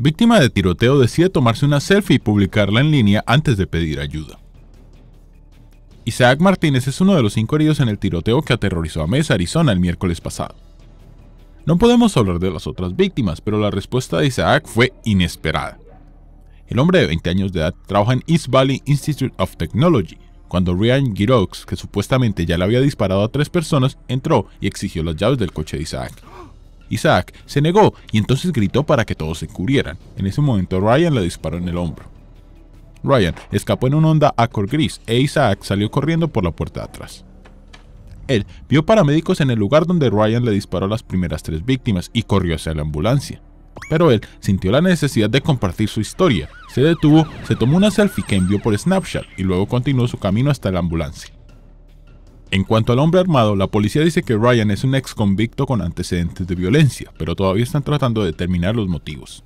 víctima de tiroteo, decide tomarse una selfie y publicarla en línea antes de pedir ayuda. Isaac Martínez es uno de los cinco heridos en el tiroteo que aterrorizó a Mesa, Arizona, el miércoles pasado. No podemos hablar de las otras víctimas, pero la respuesta de Isaac fue inesperada. El hombre de 20 años de edad trabaja en East Valley Institute of Technology, cuando Ryan Girox, que supuestamente ya le había disparado a tres personas, entró y exigió las llaves del coche de Isaac. Isaac se negó y entonces gritó para que todos se cubrieran. En ese momento Ryan le disparó en el hombro. Ryan escapó en un onda Accord gris e Isaac salió corriendo por la puerta de atrás. Él vio paramédicos en el lugar donde Ryan le disparó a las primeras tres víctimas y corrió hacia la ambulancia. Pero él sintió la necesidad de compartir su historia, se detuvo, se tomó una selfie que envió por Snapchat y luego continuó su camino hasta la ambulancia. En cuanto al hombre armado, la policía dice que Ryan es un ex convicto con antecedentes de violencia, pero todavía están tratando de determinar los motivos.